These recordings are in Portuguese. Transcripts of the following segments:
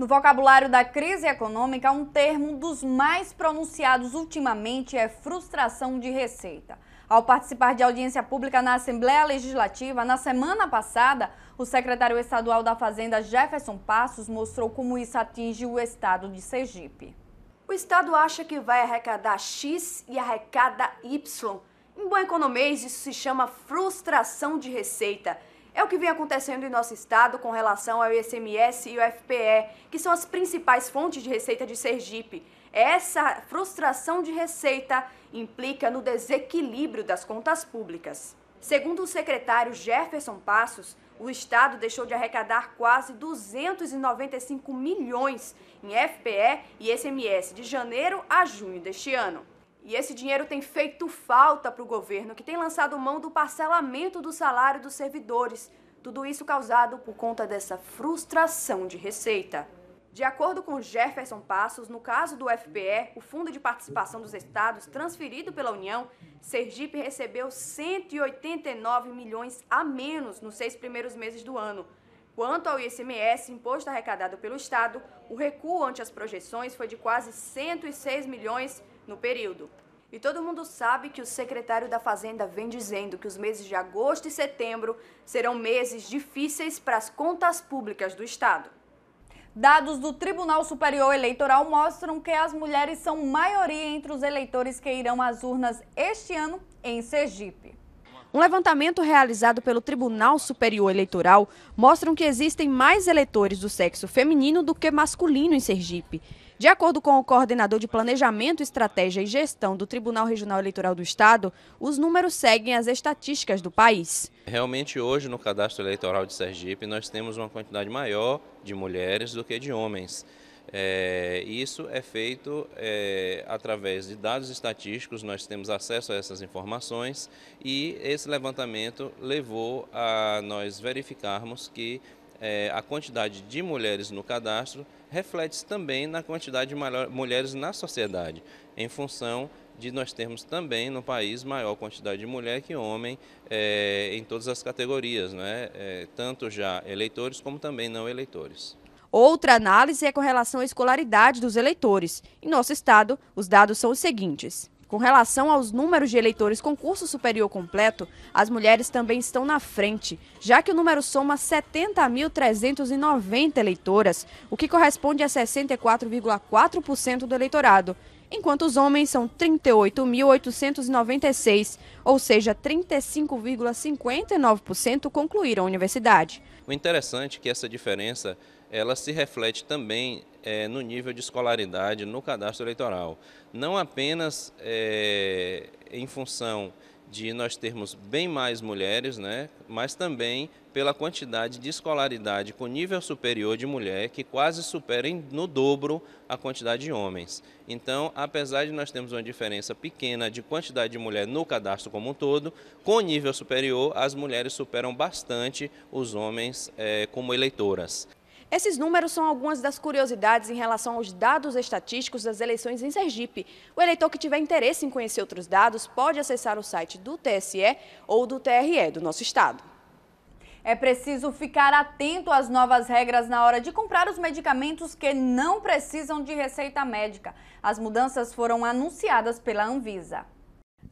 No vocabulário da crise econômica, um termo dos mais pronunciados ultimamente é frustração de receita. Ao participar de audiência pública na Assembleia Legislativa, na semana passada, o secretário estadual da Fazenda, Jefferson Passos, mostrou como isso atinge o estado de Sergipe. O Estado acha que vai arrecadar X e arrecada Y. Em bom economês, isso se chama frustração de receita. É o que vem acontecendo em nosso estado com relação ao ICMS e o FPE, que são as principais fontes de receita de Sergipe. Essa frustração de receita implica no desequilíbrio das contas públicas. Segundo o secretário Jefferson Passos, o Estado deixou de arrecadar quase 295 milhões em FPE e Icms de janeiro a junho deste ano. E esse dinheiro tem feito falta para o governo, que tem lançado mão do parcelamento do salário dos servidores. Tudo isso causado por conta dessa frustração de receita. De acordo com Jefferson Passos, no caso do FPE, o Fundo de Participação dos Estados, transferido pela União, Sergipe recebeu 189 milhões a menos nos seis primeiros meses do ano. Quanto ao ICMS, imposto arrecadado pelo Estado, o recuo ante as projeções foi de quase 106 milhões no período. E todo mundo sabe que o secretário da Fazenda vem dizendo que os meses de agosto e setembro serão meses difíceis para as contas públicas do Estado. Dados do Tribunal Superior Eleitoral mostram que as mulheres são maioria entre os eleitores que irão às urnas este ano em Sergipe. Um levantamento realizado pelo Tribunal Superior Eleitoral mostra que existem mais eleitores do sexo feminino do que masculino em Sergipe. De acordo com o coordenador de Planejamento, Estratégia e Gestão do Tribunal Regional Eleitoral do Estado, os números seguem as estatísticas do país. Realmente, hoje, no cadastro eleitoral de Sergipe, nós temos uma quantidade maior de mulheres do que de homens. É, isso é feito é, através de dados estatísticos, nós temos acesso a essas informações e esse levantamento levou a nós verificarmos que é, a quantidade de mulheres no cadastro reflete-se também na quantidade de mulheres na sociedade, em função de nós termos também no país maior quantidade de mulher que homem é, em todas as categorias, né? É, tanto já eleitores como também não eleitores. Outra análise é com relação à escolaridade dos eleitores. Em nosso estado, os dados são os seguintes. Com relação aos números de eleitores com curso superior completo, as mulheres também estão na frente, já que o número soma 70.390 eleitoras, o que corresponde a 64,4% do eleitorado enquanto os homens são 38.896, ou seja, 35,59% concluíram a universidade. O interessante é que essa diferença ela se reflete também é, no nível de escolaridade no cadastro eleitoral. Não apenas é, em função de nós termos bem mais mulheres, né? mas também pela quantidade de escolaridade com nível superior de mulher, que quase superem no dobro a quantidade de homens. Então, apesar de nós termos uma diferença pequena de quantidade de mulher no cadastro como um todo, com nível superior, as mulheres superam bastante os homens é, como eleitoras. Esses números são algumas das curiosidades em relação aos dados estatísticos das eleições em Sergipe. O eleitor que tiver interesse em conhecer outros dados pode acessar o site do TSE ou do TRE do nosso estado. É preciso ficar atento às novas regras na hora de comprar os medicamentos que não precisam de receita médica. As mudanças foram anunciadas pela Anvisa.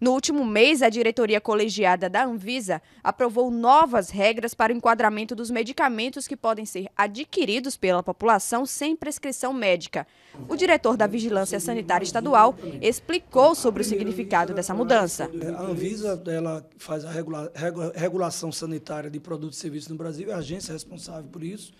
No último mês, a diretoria colegiada da Anvisa aprovou novas regras para o enquadramento dos medicamentos que podem ser adquiridos pela população sem prescrição médica. O diretor da Vigilância Sanitária Estadual explicou sobre o significado dessa mudança. É, a Anvisa ela faz a regula regulação sanitária de produtos e serviços no Brasil, é a agência responsável por isso.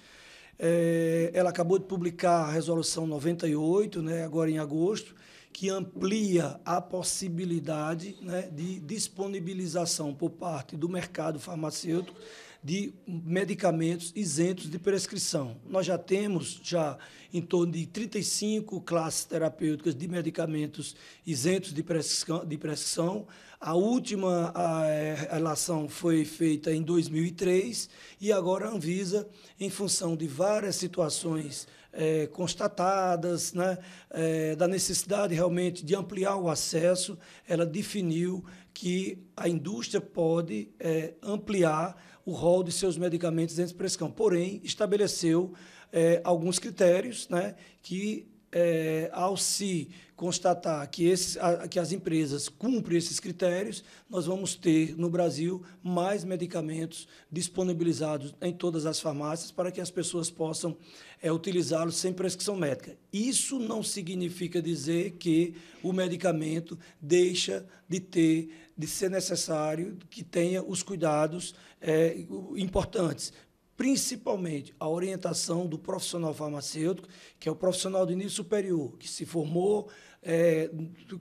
É, ela acabou de publicar a Resolução 98, né, agora em agosto que amplia a possibilidade né, de disponibilização por parte do mercado farmacêutico de medicamentos isentos de prescrição. Nós já temos já em torno de 35 classes terapêuticas de medicamentos isentos de prescrição. De prescrição. A última a, a é, relação foi feita em 2003 e agora a Anvisa, em função de várias situações é, constatadas, né, é, da necessidade realmente de ampliar o acesso, ela definiu que a indústria pode é, ampliar o rol de seus medicamentos dentro de prescrição. Porém, estabeleceu é, alguns critérios né, que é, ao se constatar que, esses, a, que as empresas cumprem esses critérios, nós vamos ter no Brasil mais medicamentos disponibilizados em todas as farmácias para que as pessoas possam é, utilizá-los sem prescrição médica. Isso não significa dizer que o medicamento deixa de ter, de ser necessário que tenha os cuidados é, importantes, principalmente a orientação do profissional farmacêutico, que é o profissional de nível superior, que se formou é,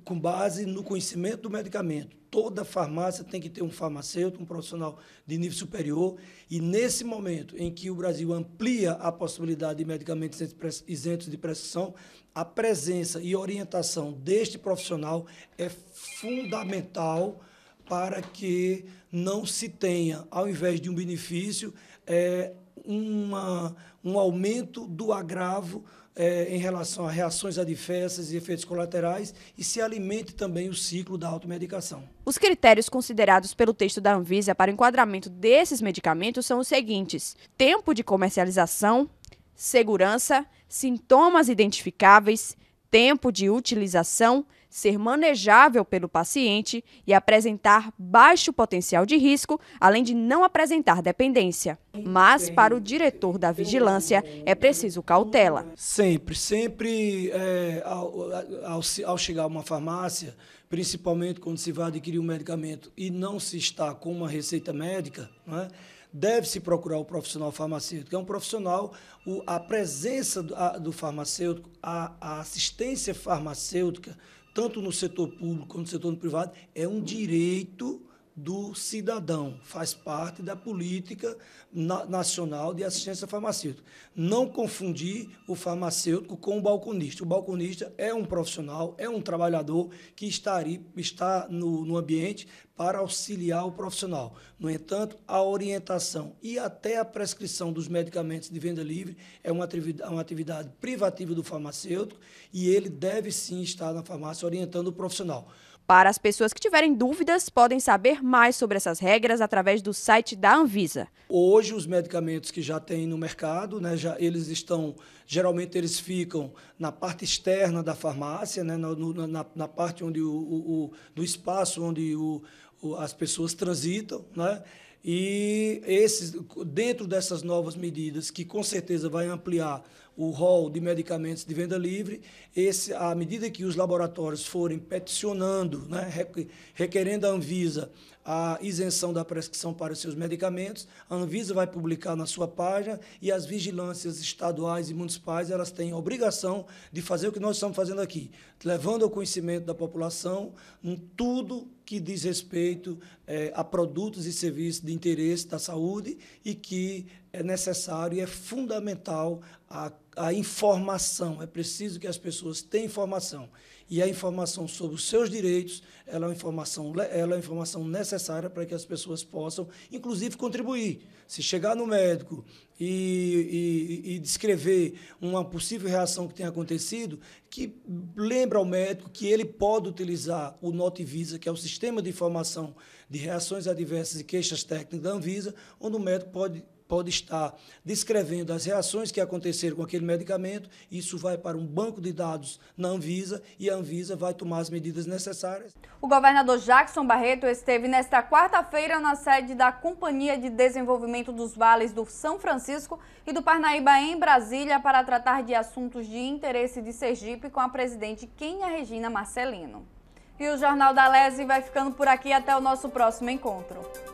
com base no conhecimento do medicamento. Toda farmácia tem que ter um farmacêutico, um profissional de nível superior, e nesse momento em que o Brasil amplia a possibilidade de medicamentos isentos de prescrição, a presença e orientação deste profissional é fundamental para que não se tenha, ao invés de um benefício, é, uma, um aumento do agravo é, em relação a reações adversas e efeitos colaterais e se alimente também o ciclo da automedicação. Os critérios considerados pelo texto da Anvisa para o enquadramento desses medicamentos são os seguintes: tempo de comercialização, segurança, sintomas identificáveis, tempo de utilização ser manejável pelo paciente e apresentar baixo potencial de risco, além de não apresentar dependência. Mas, para o diretor da vigilância, é preciso cautela. Sempre, sempre é, ao, ao, chegar a uma farmácia, principalmente quando se vai adquirir um medicamento e não se está com uma receita médica, né, deve-se procurar o profissional farmacêutico. É um profissional, o, a presença do, a, do farmacêutico, a, a assistência farmacêutica, tanto no setor público quanto no setor privado, é um direito do cidadão, faz parte da política nacional de assistência farmacêutica. Não confundir o farmacêutico com o balconista. O balconista é um profissional, é um trabalhador que está, ali, está no, no ambiente para auxiliar o profissional. No entanto, a orientação e até a prescrição dos medicamentos de venda livre é uma atividade, uma atividade privativa do farmacêutico e ele deve sim estar na farmácia orientando o profissional. Para as pessoas que tiverem dúvidas, podem saber mais sobre essas regras através do site da Anvisa. Hoje os medicamentos que já tem no mercado, né, já eles estão geralmente eles ficam na parte externa da farmácia, né, na, na, na parte onde o, o, o espaço onde o, o, as pessoas transitam, né? E esses, dentro dessas novas medidas, que com certeza vai ampliar o rol de medicamentos de venda livre, esse, à medida que os laboratórios forem peticionando, né, requerendo a Anvisa a isenção da prescrição para os seus medicamentos. A Anvisa vai publicar na sua página e as vigilâncias estaduais e municipais elas têm a obrigação de fazer o que nós estamos fazendo aqui, levando ao conhecimento da população tudo que diz respeito eh, a produtos e serviços de interesse da saúde e que é necessário e é fundamental a, a informação. É preciso que as pessoas tenham informação. E a informação sobre os seus direitos, ela é uma informação, ela é informação necessária para que as pessoas possam, inclusive, contribuir. Se chegar no médico e, e, e descrever uma possível reação que tenha acontecido, que lembra ao médico que ele pode utilizar o NotiVisa, que é o sistema de informação de reações adversas e queixas técnicas da Anvisa, onde o médico pode pode estar descrevendo as reações que aconteceram com aquele medicamento, isso vai para um banco de dados na Anvisa e a Anvisa vai tomar as medidas necessárias. O governador Jackson Barreto esteve nesta quarta-feira na sede da Companhia de Desenvolvimento dos Vales do São Francisco e do Parnaíba em Brasília para tratar de assuntos de interesse de Sergipe com a presidente Kenia Regina Marcelino. E o Jornal da Lese vai ficando por aqui até o nosso próximo encontro.